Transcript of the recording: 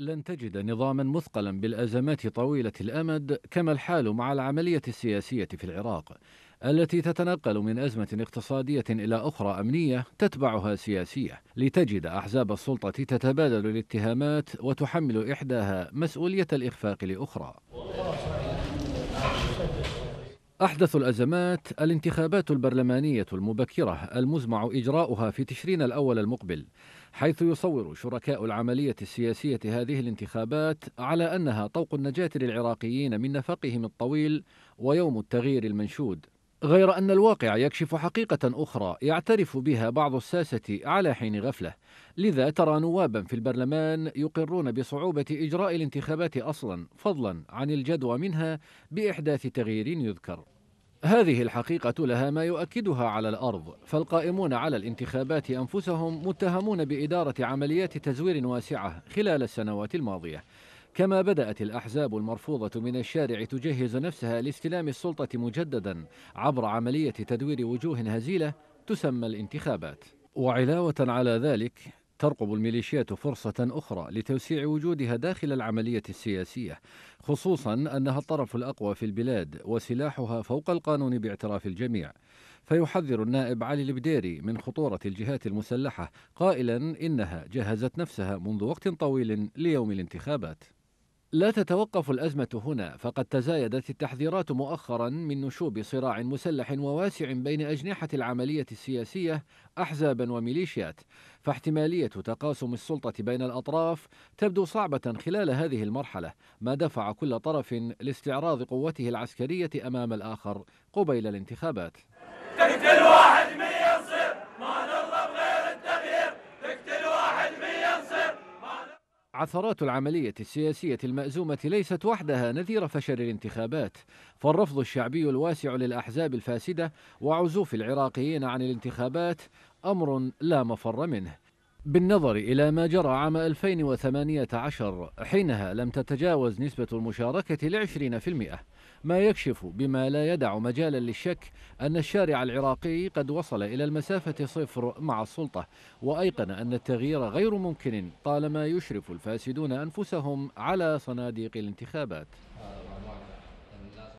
لن تجد نظاما مثقلا بالازمات طويله الامد كما الحال مع العمليه السياسيه في العراق التي تتنقل من ازمه اقتصاديه الى اخرى امنيه تتبعها سياسيه لتجد احزاب السلطه تتبادل الاتهامات وتحمل احداها مسؤوليه الاخفاق لاخرى أحدث الأزمات الانتخابات البرلمانية المبكرة المزمع إجراؤها في تشرين الأول المقبل حيث يصور شركاء العملية السياسية هذه الانتخابات على أنها طوق النجاة للعراقيين من نفقهم الطويل ويوم التغيير المنشود غير أن الواقع يكشف حقيقة أخرى يعترف بها بعض الساسة على حين غفلة، لذا ترى نوابا في البرلمان يقرون بصعوبة إجراء الانتخابات أصلا، فضلا عن الجدوى منها بإحداث تغيير يذكر. هذه الحقيقة لها ما يؤكدها على الأرض، فالقائمون على الانتخابات أنفسهم متهمون بإدارة عمليات تزوير واسعة خلال السنوات الماضية. كما بدأت الأحزاب المرفوضة من الشارع تجهز نفسها لاستلام السلطة مجددا عبر عملية تدوير وجوه هزيلة تسمى الانتخابات وعلاوة على ذلك ترقب الميليشيات فرصة أخرى لتوسيع وجودها داخل العملية السياسية، خصوصا أنها الطرف الأقوى في البلاد وسلاحها فوق القانون باعتراف الجميع. فيحذر النائب علي البديري من خطورة الجهات المسلحة قائلا إنها جهزت نفسها منذ وقت طويل ليوم الانتخابات. لا تتوقف الأزمة هنا فقد تزايدت التحذيرات مؤخرا من نشوب صراع مسلح وواسع بين أجنحة العملية السياسية أحزابا وميليشيات فاحتمالية تقاسم السلطة بين الأطراف تبدو صعبة خلال هذه المرحلة ما دفع كل طرف لاستعراض قوته العسكرية أمام الآخر قبيل الانتخابات عثرات العملية السياسية المأزومة ليست وحدها نذير فشل الانتخابات، فالرفض الشعبي الواسع للأحزاب الفاسدة وعزوف العراقيين عن الانتخابات أمر لا مفر منه. بالنظر إلى ما جرى عام 2018 حينها لم تتجاوز نسبة المشاركة لعشرين في المئة ما يكشف بما لا يدع مجالا للشك أن الشارع العراقي قد وصل إلى المسافة صفر مع السلطة وأيقن أن التغيير غير ممكن طالما يشرف الفاسدون أنفسهم على صناديق الانتخابات